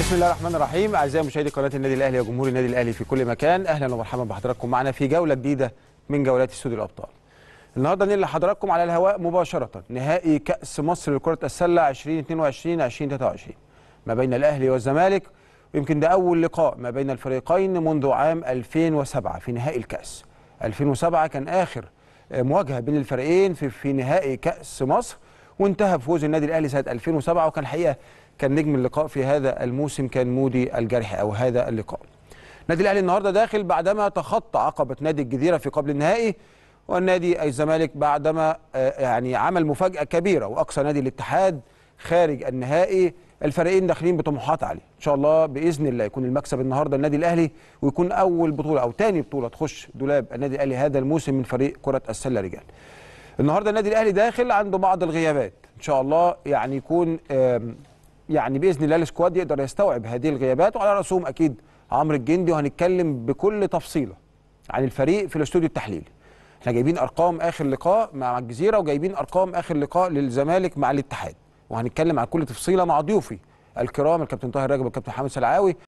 بسم الله الرحمن الرحيم اعزائي مشاهدي قناه النادي الاهلي وجمهور النادي الاهلي في كل مكان اهلا ومرحبا بحضراتكم معنا في جوله جديده من جولات استوديو الابطال النهارده ننقل لحضراتكم على الهواء مباشره نهائي كاس مصر لكره السله 2022 2023 ما بين الاهلي والزمالك ويمكن ده اول لقاء ما بين الفريقين منذ عام 2007 في نهائي الكاس 2007 كان اخر مواجهه بين الفريقين في, في نهائي كاس مصر وانتهى بفوز النادي الاهلي سنه 2007 وكان الحقيقه كان نجم اللقاء في هذا الموسم كان مودي الجرح او هذا اللقاء. النادي الاهلي النهارده داخل بعدما تخطى عقبه نادي الجزيره في قبل النهائي والنادي الزمالك بعدما آه، يعني عمل مفاجاه كبيره واقصى نادي الاتحاد خارج النهائي الفريقين داخلين بطموحات عاليه ان شاء الله باذن الله يكون المكسب النهارده النادي الاهلي ويكون اول بطوله او ثاني بطوله تخش دولاب النادي الاهلي هذا الموسم من فريق كره السله رجال النهارده النادي الاهلي داخل عنده بعض الغيابات ان شاء الله يعني يكون يعني باذن الله السكواد يقدر يستوعب هذه الغيابات وعلى راسهم اكيد عمرو الجندي وهنتكلم بكل تفصيله عن الفريق في الاستوديو التحليلي احنا جايبين ارقام اخر لقاء مع الجزيره وجايبين ارقام اخر لقاء للزمالك مع الاتحاد وهنتكلم عن كل تفصيله مع ضيوفي الكرام الكابتن طاهر رجب والكابتن حامد سلعاوي